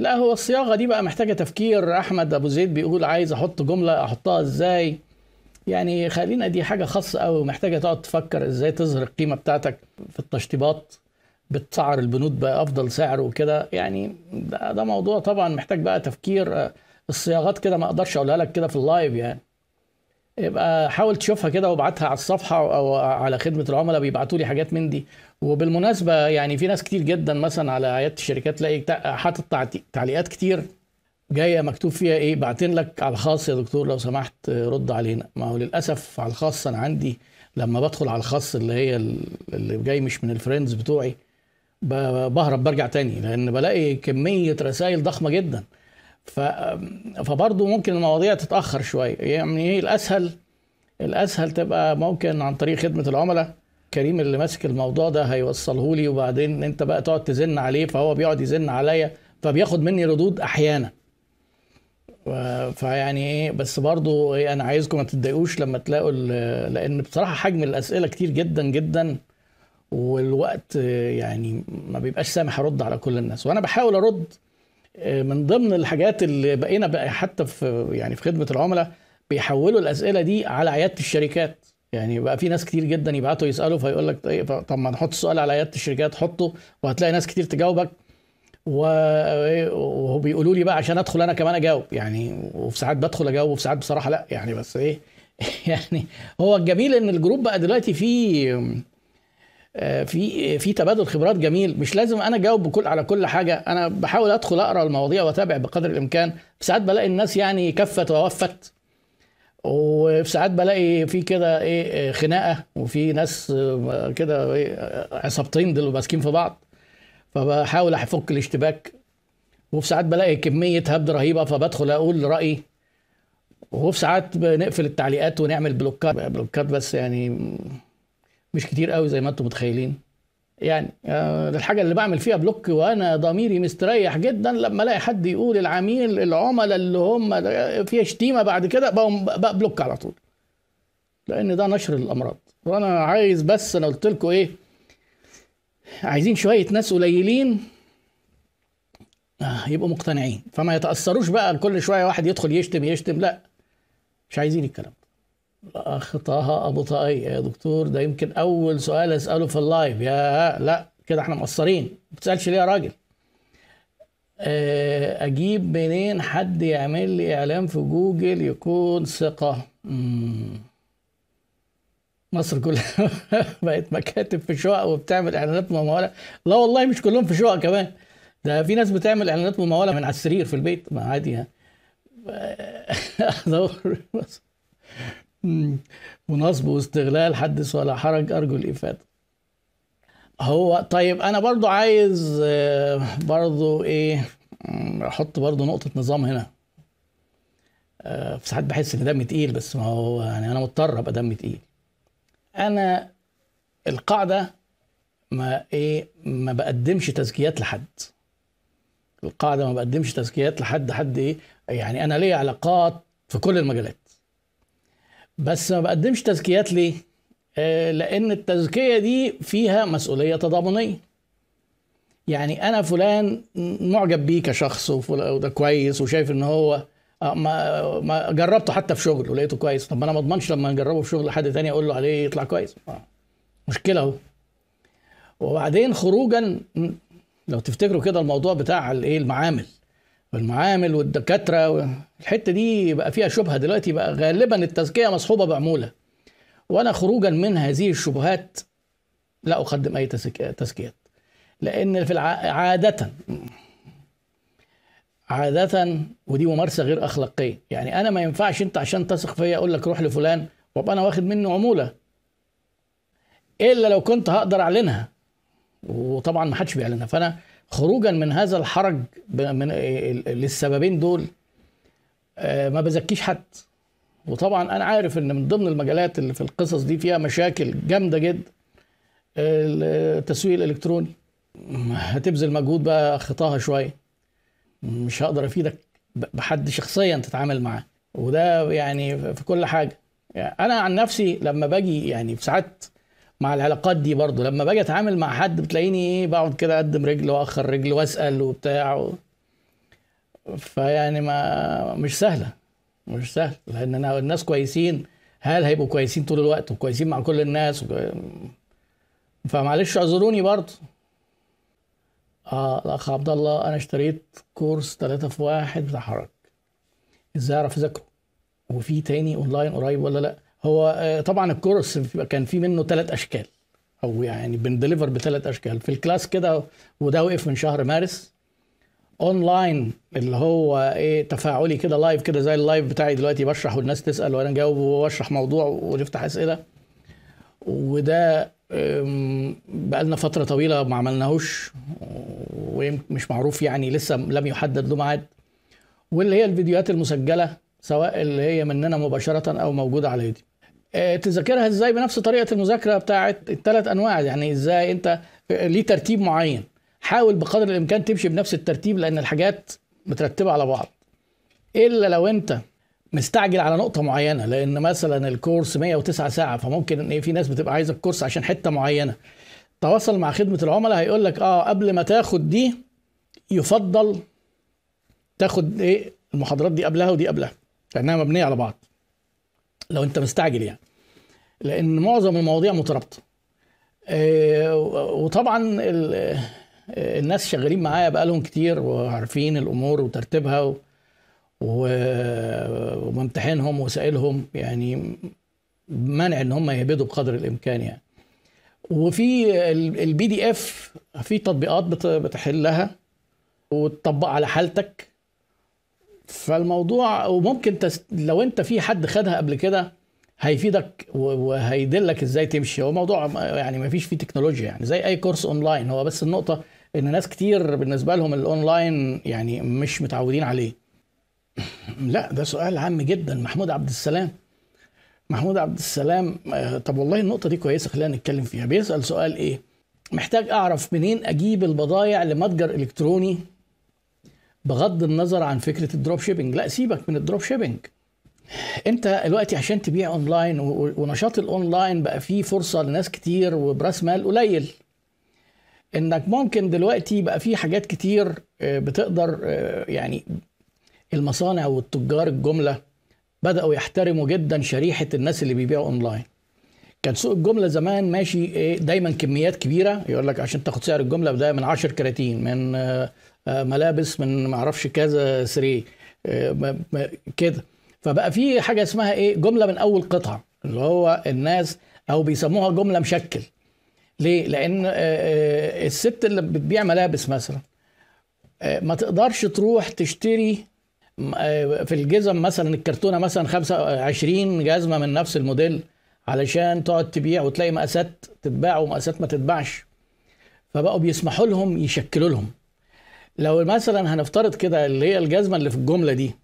لا هو الصياغه دي بقى محتاجه تفكير احمد ابو زيد بيقول عايز احط جمله احطها ازاي يعني خلينا دي حاجه خاصه قوي محتاجه تقعد تفكر ازاي تظهر القيمه بتاعتك في التشطيبات بتسعر البنود بافضل سعر وكده يعني ده, ده موضوع طبعا محتاج بقى تفكير آه، الصياغات كده ما اقدرش اقولها لك كده في اللايف يعني يبقى حاول تشوفها كده وابعتها على الصفحه او على خدمه العملاء بيبعتوا لي حاجات من دي وبالمناسبه يعني في ناس كتير جدا مثلا على عياده الشركات تلاقي حاطط تعليقات كتير جايه مكتوب فيها ايه بعتين لك على الخاص يا دكتور لو سمحت رد علينا ما هو للاسف على الخاص انا عندي لما بدخل على الخاص اللي هي اللي جاي مش من الفريندز بتوعي بهرب برجع تاني لان بلاقي كميه رسائل ضخمه جدا فبرضه ممكن المواضيع تتاخر شويه يعني ايه الاسهل الاسهل تبقى ممكن عن طريق خدمه العملاء كريم اللي ماسك الموضوع ده هيوصله لي وبعدين انت بقى تقعد تزن عليه فهو بيقعد يزن عليا فبياخد مني ردود احيانا فيعني ايه بس برضو ايه انا عايزكم ما تتضايقوش لما تلاقوا لان بصراحه حجم الاسئله كتير جدا جدا والوقت يعني ما بيبقاش سامح ارد على كل الناس وانا بحاول ارد آه، من ضمن الحاجات اللي بقينا بقى حتى في يعني في خدمه العملاء بيحولوا الاسئله دي على عياده الشركات يعني بقى في ناس كتير جدا يبعتوا يسالوا فيقول لك طيب، طب ما نحط السؤال على عياده الشركات حطه وهتلاقي ناس كتير تجاوبك وبيقولوا لي بقى عشان ادخل انا كمان اجاوب يعني وفي ساعات بدخل اجاوب وفي ساعات بصراحه لا يعني بس ايه يعني هو الجميل ان الجروب بقى دلوقتي فيه آه، في في تبادل خبرات جميل مش لازم انا اجاوب بكل على كل حاجه انا بحاول ادخل اقرا المواضيع واتابع بقدر الامكان ساعات بلاقي الناس يعني كفت ووفت وساعات بلاقي في كده ايه آه، خناقه وفي ناس آه، كده ايه عصابتين دول ماسكين في بعض فبحاول افك الاشتباك وفي ساعات بلاقي كميه هبد رهيبه فبدخل اقول رايي وفي ساعات بنقفل التعليقات ونعمل بلوكات بلوكات بس يعني مش كتير قوي زي ما انتم متخيلين يعني آه، الحاجة اللي بعمل فيها بلوك وأنا ضميري مستريح جدا لما ألاقي حد يقول العميل العملاء اللي هم فيها شتيمة بعد كده بقى بلوك على طول لأن ده نشر الأمراض وأنا عايز بس أنا قلت لكم إيه عايزين شوية ناس قليلين آه، يبقوا مقتنعين فما يتأثروش بقى كل شوية واحد يدخل يشتم يشتم لا مش عايزين الكلام خطاها ابطائيه يا دكتور ده يمكن اول سؤال اساله في اللايف يا لا كده احنا مقصرين ما بتسالش ليه يا راجل آه، اجيب منين حد يعمل لي اعلان في جوجل يكون ثقه مصر كلها بقت مكاتب في شقق وبتعمل اعلانات مموله لا والله مش كلهم في شقق كمان ده في ناس بتعمل اعلانات مموله من على السرير في البيت ما عادي يعني ادور ونصب واستغلال حدث ولا حرج أرجو الإفادة هو طيب أنا برضو عايز آه، برضو إيه أحط برضو نقطة نظام هنا آه، في ساعات بحس إن دمي تقيل بس ما هو يعني أنا مضطر أبقى دمي تقيل أنا القاعدة ما إيه ما بقدمش تزكيات لحد القاعدة ما بقدمش تزكيات لحد حد إيه يعني أنا ليا علاقات في كل المجالات بس ما بقدمش تزكيات ليه؟ آه، لأن التزكية دي فيها مسؤولية تضامنية. يعني أنا فلان معجب بيه كشخص وده كويس وشايف إن هو آه، ما ما جربته حتى في شغل ولقيته كويس، طب ما أنا ما أضمنش لما أجربه في شغل حد تاني أقول له عليه يطلع كويس. آه، مشكلة أهو. وبعدين خروجا لو تفتكروا كده الموضوع بتاع الايه المعامل والمعامل والدكاتره الحته دي بقى فيها شبهه دلوقتي بقى غالبا التزكيه مصحوبه بعموله وانا خروجا من هذه الشبهات لا اقدم اي تزكيات لان في عاده عادة ودي ممارسة غير أخلاقية يعني أنا ما ينفعش أنت عشان تثق فيا أقول لك روح لفلان وأبقى أنا واخد منه عمولة إلا لو كنت هقدر أعلنها وطبعا ما حدش بيعلنها فأنا خروجا من هذا الحرج من إيه، للسببين دول آه، ما بزكيش حد وطبعا انا عارف ان من ضمن المجالات اللي في القصص دي فيها مشاكل جامده جدا التسويق الالكتروني هتبذل مجهود بقى خطاها شويه مش هقدر افيدك بحد شخصيا تتعامل معاه وده يعني في كل حاجه يعني انا عن نفسي لما باجي يعني في ساعات مع العلاقات دي برضه لما باجي اتعامل مع حد بتلاقيني ايه بقعد كده اقدم رجل واخر رجل واسال وبتاع و... فيعني ما مش سهله مش سهل لان انا الناس كويسين هل هيبقوا كويسين طول الوقت وكويسين مع كل الناس و... فمعلش اعذروني برضه اه الاخ عبد الله انا اشتريت كورس ثلاثة في واحد بتاع حرك ازاي اعرف اذاكره وفي تاني اونلاين قريب ولا لا هو آه، طبعا الكورس كان في منه ثلاث اشكال او يعني بنديليفر بثلاث اشكال في الكلاس كده وده وقف من شهر مارس اونلاين اللي هو ايه تفاعلي كده لايف كده زي اللايف بتاعي دلوقتي بشرح والناس تسال وانا اجاوب واشرح موضوع ونفتح اسئله وده بقى لنا فتره طويله ما عملناهوش ومش معروف يعني لسه لم يحدد له ميعاد واللي هي الفيديوهات المسجله سواء اللي هي مننا مباشره او موجوده على يوتيوب آه، تذاكرها ازاي بنفس طريقه المذاكره بتاعه الثلاث انواع يعني ازاي انت آه، ليه ترتيب معين حاول بقدر الامكان تمشي بنفس الترتيب لان الحاجات مترتبه على بعض الا لو انت مستعجل على نقطة معينة لأن مثلا الكورس 109 ساعة فممكن إيه في ناس بتبقى عايزة الكورس عشان حتة معينة تواصل مع خدمة العملاء هيقول لك اه قبل ما تاخد دي يفضل تاخد ايه المحاضرات دي قبلها ودي قبلها لأنها مبنية على بعض لو انت مستعجل يعني لان معظم المواضيع مترابطه آه، وطبعا آه، الناس شغالين معايا بقالهم كتير وعارفين الامور وترتيبها وممتحنهم وسائلهم يعني منع ان هم يهبدوا بقدر الامكان يعني وفي البي دي اف في تطبيقات بتحلها وتطبق على حالتك فالموضوع وممكن تس... لو انت في حد خدها قبل كده هيفيدك وهيدلك ازاي تمشي هو موضوع يعني ما فيش فيه تكنولوجيا يعني زي اي كورس اونلاين هو بس النقطه ان ناس كتير بالنسبه لهم الاونلاين يعني مش متعودين عليه لا ده سؤال عام جدا محمود عبد السلام محمود عبد السلام آه، طب والله النقطه دي كويسه خلينا نتكلم فيها بيسال سؤال ايه محتاج اعرف منين اجيب البضائع لمتجر الكتروني بغض النظر عن فكره الدروب شيبنج لا سيبك من الدروب شيبنج انت دلوقتي عشان تبيع اونلاين ونشاط الاونلاين بقى فيه فرصه لناس كتير وبراس مال قليل انك ممكن دلوقتي بقى فيه حاجات كتير آه، بتقدر آه، يعني المصانع والتجار الجمله بداوا يحترموا جدا شريحه الناس اللي بيبيعوا اونلاين كان سوق الجمله زمان ماشي ايه دايما كميات كبيره يقول لك عشان تاخد سعر الجمله بدايه من 10 كراتين من آه، آه، ملابس من معرفش كذا سري آه، كده فبقى في حاجه اسمها ايه جمله من اول قطعه اللي هو الناس او بيسموها جمله مشكل ليه لان الست اللي بتبيع ملابس مثلا ما تقدرش تروح تشتري في الجزم مثلا الكرتونه مثلا 25 جزمه من نفس الموديل علشان تقعد تبيع وتلاقي مقاسات تتباع ومقاسات ما تتباعش فبقوا بيسمحوا لهم يشكلوا لهم لو مثلا هنفترض كده اللي هي الجزمه اللي في الجمله دي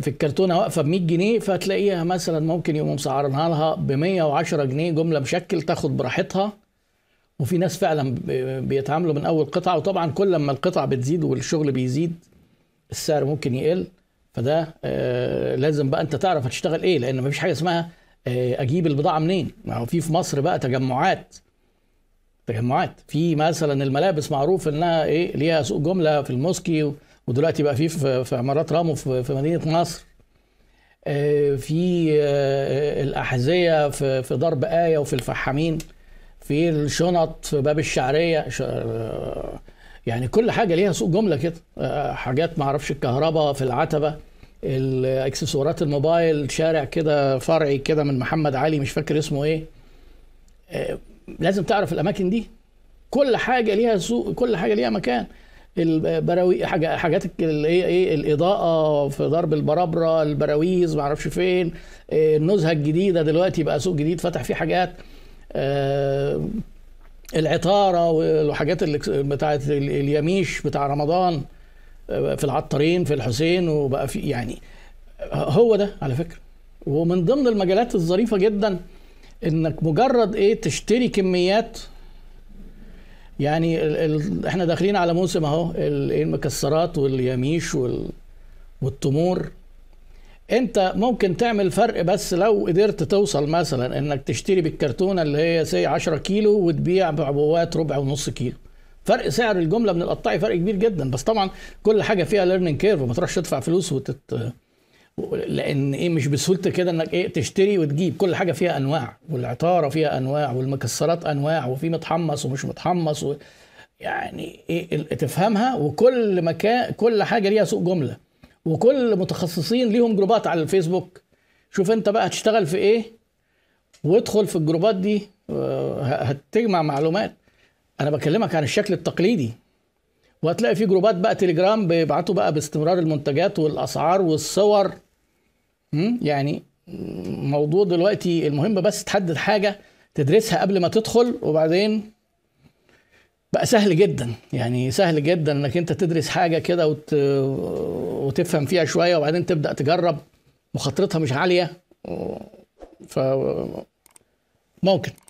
في الكرتونه واقفه ب 100 جنيه فتلاقيها مثلا ممكن يقوموا مسعرينها لها ب 110 جنيه جمله مشكل تاخد براحتها وفي ناس فعلا بيتعاملوا من اول قطعه وطبعا كل ما القطع بتزيد والشغل بيزيد السعر ممكن يقل فده آه لازم بقى انت تعرف هتشتغل ايه لان مفيش حاجه اسمها آه، اجيب البضاعه منين؟ ما هو في في مصر بقى تجمعات تجمعات في مثلا الملابس معروف انها ايه ليها سوق جمله في الموسكي ودلوقتي بقى في في عمارات رامو في مدينه نصر آه، في آه، الاحذيه في في درب ايه وفي الفحامين في الشنط في باب الشعريه يعني كل حاجه ليها سوق جمله كده حاجات معرفش الكهرباء في العتبه الاكسسوارات الموبايل شارع كده فرعي كده من محمد علي مش فاكر اسمه ايه آه، لازم تعرف الاماكن دي كل حاجه ليها سوق كل حاجه ليها مكان البراوي حاجات حاجات هي إيه،, ايه الاضاءه في ضرب البرابره البراويز ما اعرفش فين آه، النزهه الجديده دلوقتي بقى سوق جديد فتح فيه حاجات آه، العطاره وحاجات بتاعه اليميش بتاع رمضان في العطارين في الحسين وبقى في يعني هو ده على فكره ومن ضمن المجالات الظريفه جدا انك مجرد ايه تشتري كميات يعني ال ال احنا داخلين على موسم اهو إيه المكسرات واليميش وال والتمور انت ممكن تعمل فرق بس لو قدرت توصل مثلا انك تشتري بالكرتونه اللي هي سي 10 كيلو وتبيع بعبوات ربع ونص كيلو فرق سعر الجمله من القطاعي فرق كبير جدا بس طبعا كل حاجه فيها ليرنينج كيرف ما تروحش تدفع فلوس وتت لان ايه مش بسهوله كده انك ايه تشتري وتجيب كل حاجه فيها انواع والعطاره فيها انواع والمكسرات انواع وفي متحمص ومش متحمص و... يعني ايه تفهمها وكل مكان كل حاجه ليها سوق جمله وكل متخصصين ليهم جروبات على الفيسبوك شوف انت بقى هتشتغل في ايه وادخل في الجروبات دي آه، هتجمع معلومات انا بكلمك عن الشكل التقليدي وهتلاقي في جروبات بقى تليجرام بيبعتوا بقى باستمرار المنتجات والاسعار والصور يعني موضوع دلوقتي المهم بس تحدد حاجه تدرسها قبل ما تدخل وبعدين بقى سهل جدا يعني سهل جدا انك انت تدرس حاجه كده وت... وتفهم فيها شويه وبعدين تبدا تجرب مخاطرتها مش عاليه ف ممكن